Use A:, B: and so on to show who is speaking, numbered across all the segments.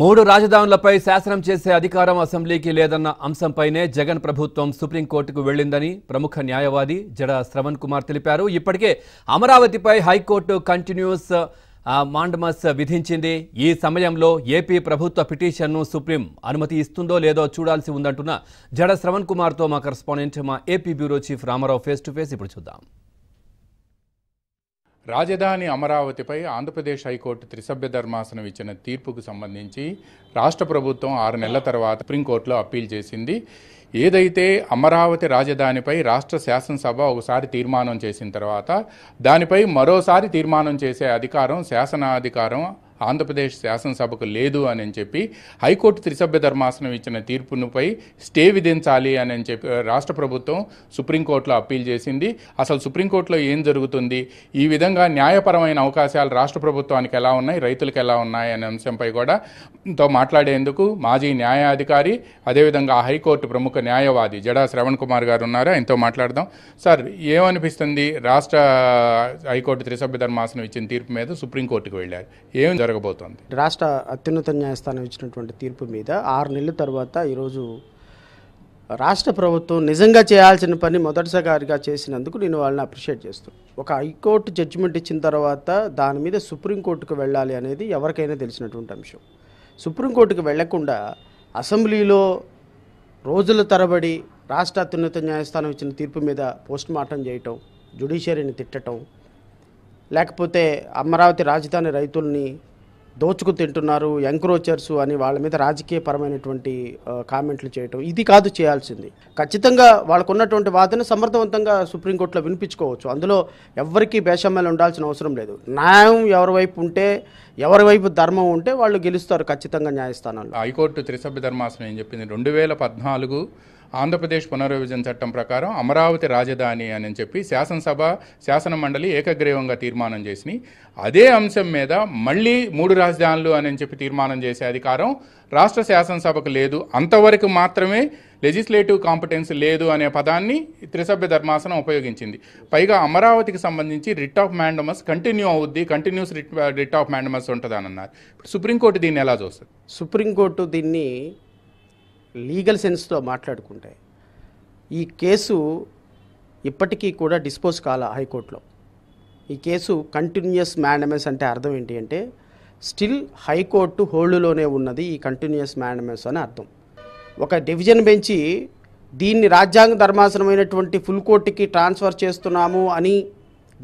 A: మూడు రాజధానులపై శాసనం చేసే అధికారం అసెంబ్లీకి లేదన్న అంశంపైనే జగన్ ప్రభుత్వం సుప్రీంకోర్టుకు వెళ్లిందని ప్రముఖ న్యాయవాది జడ శ్రవణ్ కుమార్ తెలిపారు ఇప్పటికే అమరావతిపై హైకోర్టు కంటిన్యూస్ మాండమస్ విధించింది ఈ సమయంలో ఏపీ ప్రభుత్వ పిటిషన్ను సుప్రీం అనుమతి ఇస్తుందో లేదో చూడాల్సి ఉందంటున్న జడ శ్రవణ్ కుమార్తో మా కరస్పాండెంట్ మా AP bureau chief Ramarao face to face ఇప్పుడు చూద్దాం రాజధాని అమరావతిపై ఆంధ్రప్రదేశ్ హైకోర్టు త్రిసభ్య ధర్మాసనం ఇచ్చిన తీర్పుకు సంబంధించి రాష్ట్ర ప్రభుత్వం ఆరు నెలల తర్వాత సుప్రీంకోర్టులో అప్పీల్ చేసింది ఏదైతే అమరావతి రాజధానిపై రాష్ట్ర శాసనసభ ఒకసారి తీర్మానం చేసిన తర్వాత దానిపై మరోసారి తీర్మానం చేసే అధికారం శాసనాధికారం ఆంధ్రప్రదేశ్ శాసనసభకు లేదు అని చెప్పి హైకోర్టు త్రిసభ్య ధర్మాసనం ఇచ్చిన తీర్పునుపై స్టే విధించాలి అని చెప్పి రాష్ట్ర ప్రభుత్వం సుప్రీంకోర్టులో అప్పీల్ చేసింది అసలు సుప్రీంకోర్టులో ఏం జరుగుతుంది ఈ విధంగా న్యాయపరమైన అవకాశాలు రాష్ట్ర ప్రభుత్వానికి ఎలా ఉన్నాయి రైతులకు ఎలా ఉన్నాయి అనే అంశంపై కూడా తో మాట్లాడేందుకు మాజీ న్యాయాధికారి అదేవిధంగా హైకోర్టు ప్రముఖ న్యాయవాది జడా శ్రవణ్ కుమార్ గారు ఉన్నారు ఆయనతో మాట్లాడదాం సార్ ఏమనిపిస్తుంది రాష్ట్ర హైకోర్టు త్రిసభ్య ధర్మాసనం ఇచ్చిన తీర్పు మీద సుప్రీంకోర్టుకు వెళ్ళారు ఏం జరగబోతోంది
B: రాష్ట్ర అత్యున్నత న్యాయస్థానం ఇచ్చినటువంటి తీర్పు మీద ఆరు నెలల తర్వాత ఈరోజు రాష్ట్ర ప్రభుత్వం నిజంగా చేయాల్సిన పని మొదటిసారిగా చేసినందుకు నేను వాళ్ళని అప్రిషియేట్ చేస్తాను ఒక హైకోర్టు జడ్జిమెంట్ ఇచ్చిన తర్వాత దాని మీద సుప్రీంకోర్టుకు వెళ్ళాలి అనేది ఎవరికైనా తెలిసినటువంటి అంశం సుప్రీంకోర్టుకు వెళ్లకుండా అసెంబ్లీలో రోజుల తరబడి రాష్ట్ర అత్యున్నత న్యాయస్థానం ఇచ్చిన తీర్పు మీద పోస్ట్ మార్టం చేయటం జుడిషియరీని తిట్టడం లేకపోతే అమరావతి రాజధాని రైతుల్ని దోచుకు తింటున్నారు ఎంక్రోచర్స్ అని వాళ్ళ మీద రాజకీయపరమైనటువంటి కామెంట్లు చేయటం ఇది కాదు చేయాల్సింది ఖచ్చితంగా వాళ్ళకున్నటువంటి వాదన సమర్థవంతంగా సుప్రీంకోర్టులో వినిపించుకోవచ్చు అందులో ఎవరికి బేషమ్మలు ఉండాల్సిన అవసరం లేదు న్యాయం ఎవరి వైపు ఉంటే ఎవరి వైపు ధర్మం ఉంటే వాళ్ళు గెలుస్తారు ఖచ్చితంగా న్యాయస్థానంలో హైకోర్టు త్రిసభ్య ధర్మాసనం ఏం చెప్పింది రెండు వేల పద్నాలుగు ఆంధ్రప్రదేశ్
A: పునర్విభజన చట్టం ప్రకారం అమరావతి రాజధాని అని చెప్పి శాసనసభ శాసన మండలి ఏకగ్రీవంగా తీర్మానం చేసింది అదే అంశం మీద మళ్ళీ మూడు రాజధానులు అని చెప్పి తీర్మానం చేసే అధికారం రాష్ట్ర శాసనసభకు లేదు అంతవరకు మాత్రమే లెజిస్లేటివ్ కాంపిటెన్స్ లేదు అనే పదాన్ని త్రిసభ్య ధర్మాసనం ఉపయోగించింది పైగా అమరావతికి సంబంధించి రిట్ ఆఫ్ మ్యాండమస్ కంటిన్యూ అవుద్ది continuous writ writ of mandamus ఉంటుందని అన్నారు ఇప్పుడు సుప్రీంకోర్టు దీన్ని ఎలా చూస్తుంది
B: సుప్రీంకోర్టు దీన్ని లీగల్ సెన్స్తో మాట్లాడుకుంటే ఈ కేసు ఇప్పటికీ కూడా డిస్పోజ్ కాల హైకోర్టులో ఈ కేసు కంటిన్యూస్ మ్యానమెస్ అంటే అర్థం ఏంటి అంటే స్టిల్ హైకోర్టు హోల్డ్లోనే ఉన్నది ఈ కంటిన్యూస్ మ్యానమెస్ అని అర్థం ఒక డివిజన్ బెంచి దీన్ని రాజ్యాంగ ధర్మాసనమైనటువంటి ఫుల్ కోర్టుకి ట్రాన్స్ఫర్ చేస్తున్నాము అని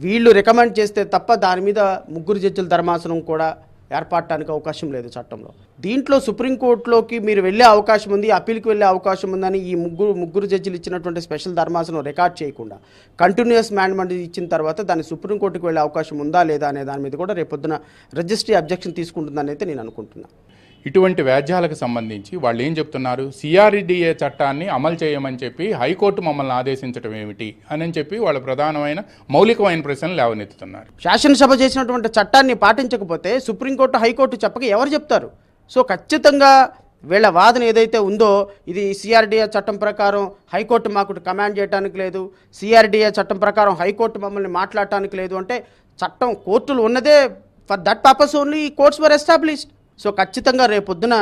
B: వీళ్ళు రికమెండ్ చేస్తే తప్ప దాని మీద ముగ్గురు జడ్జిల ధర్మాసనం కూడా ఏర్పడటానికి అవకాశం లేదు చట్టంలో దీంట్లో సుప్రీంకోర్టులోకి మీరు వెళ్ళే అవకాశం ఉంది అప్పీల్కి వెళ్ళే అవకాశం ఉందని ఈ ముగ్గురు ముగ్గురు జడ్జిలు ఇచ్చినటువంటి స్పెషల్ ధర్మాసనం రికార్డ్ చేయకుండా కంటిన్యూస్ మ్యాండ్మెంట్ ఇచ్చిన తర్వాత దాన్ని సుప్రీంకోర్టుకు వెళ్ళే అవకాశం ఉందా లేదా అనే దాని మీద కూడా రేపొద్దున రిజిస్ట్రీ అబ్జెక్షన్ తీసుకుంటుందని అయితే నేను అనుకుంటున్నాను
A: ఇటువంటి వ్యాజ్యాలకు సంబంధించి వాళ్ళు ఏం చెప్తున్నారు సిఆర్డిఏ చట్టాన్ని అమలు చేయమని చెప్పి హైకోర్టు మమ్మల్ని ఆదేశించడం ఏమిటి అని చెప్పి వాళ్ళ ప్రధానమైన మౌలికమైన ప్రశ్నలు లేవనెత్తుతున్నారు
B: శాసనసభ చేసినటువంటి చట్టాన్ని పాటించకపోతే సుప్రీంకోర్టు హైకోర్టు చెప్పక ఎవరు చెప్తారు సో ఖచ్చితంగా వీళ్ళ వాదన ఏదైతే ఉందో ఇది సిఆర్డిఏ చట్టం ప్రకారం హైకోర్టు మాకు కమాండ్ చేయడానికి లేదు సిఆర్డిఏ చట్టం ప్రకారం హైకోర్టు మమ్మల్ని మాట్లాడటానికి లేదు అంటే చట్టం కోర్టులు ఉన్నదే for that purpose only courts were established so ఖచ్చితంగా రేపొద్దున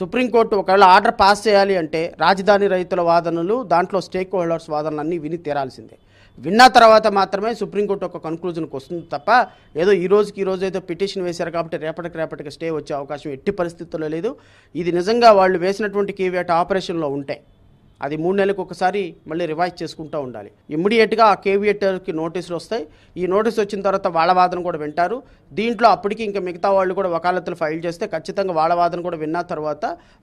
B: సుప్రీంకోర్టు ఒకవేళ ఆర్డర్ పాస్ చేయాలి అంటే రాజధాని రైతుల వాదనలు దాంట్లో స్టేక్ హోల్డర్స్ వాదనలు అన్నీ విని తీరాల్సిందే విన్న తర్వాత మాత్రమే సుప్రీంకోర్టు ఒక కన్క్లూజన్కి వస్తుంది తప్ప ఏదో ఈ రోజుకి ఈ రోజు ఏదో పిటిషన్ వేశారు కాబట్టి రేపటికి రేపటికి స్టే వచ్చే అవకాశం ఎట్టి పరిస్థితుల్లో లేదు ఇది నిజంగా వాళ్ళు వేసినటువంటి కీవేట ఆపరేషన్లో ఉంటాయి అది మూడు నెలలకు ఒకసారి మళ్ళీ రివైజ్ చేసుకుంటూ ఉండాలి ఇమ్మీడియట్గా ఆ కేవియేటర్కి నోటీసులు వస్తాయి ఈ నోటీస్ వచ్చిన తర్వాత వాళ్ళ వాదన కూడా వింటారు దీంట్లో అప్పటికి ఇంకా మిగతా వాళ్ళు కూడా వకాలతులు ఫైల్ చేస్తే ఖచ్చితంగా వాళ్ళ వాదన కూడా విన్న తర్వాత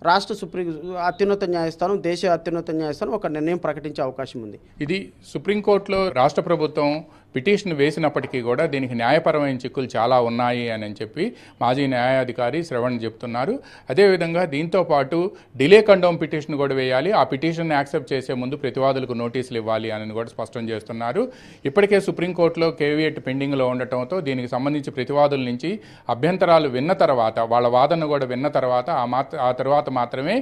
B: రాష్ట్ర సుప్రీం అత్యున్నత న్యాయస్థానం దేశ అత్యున్నత న్యాయస్థానం ఒక నిర్ణయం ప్రకటించే అవకాశం ఉంది
A: ఇది సుప్రీంకోర్టులో రాష్ట్ర ప్రభుత్వం పిటిషన్ వేసినప్పటికీ కూడా దీనికి న్యాయపరమైన చిక్కులు చాలా ఉన్నాయి అని చెప్పి మాజీ న్యాయాధికారి శ్రవణ్ చెప్తున్నారు అదేవిధంగా దీంతో పాటు డిలే కండోమ్ పిటిషన్ కూడా వేయాలి ఆ పిటిషన్ యాక్సెప్ట్ చేసే ముందు ప్రతివాదులకు నోటీసులు ఇవ్వాలి అని కూడా స్పష్టం చేస్తున్నారు ఇప్పటికే సుప్రీంకోర్టులో కేవీఎట్ పెండింగ్లో ఉండటంతో దీనికి సంబంధించి ప్రతివాదుల నుంచి అభ్యంతరాలు విన్న తర్వాత వాళ్ళ వాదన కూడా విన్న తర్వాత ఆ మాత్ర ఆ తర్వాత మాత్రమే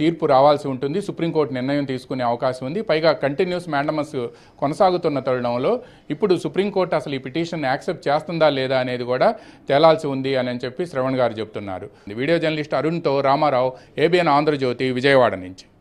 A: తీర్పు రావాల్సి ఉంటుంది సుప్రీంకోర్టు నిర్ణయం తీసుకునే అవకాశం ఉంది పైగా కంటిన్యూస్ మ్యాండమస్ కొనసాగుతున్న తరుణంలో ఇప్పుడు సుప్రీంకోర్టు అసలు ఈ పిటిషన్ యాక్సెప్ట్ చేస్తుందా లేదా అనేది కూడా తేలాల్సి ఉంది అని చెప్పి శ్రవణ్ గారు చెప్తున్నారు వీడియో జర్నలిస్ట్ అరుణ్తో రామారావు ఏబిఎన్ ఆంధ్రజ్యోతి విజయవాడ నుంచి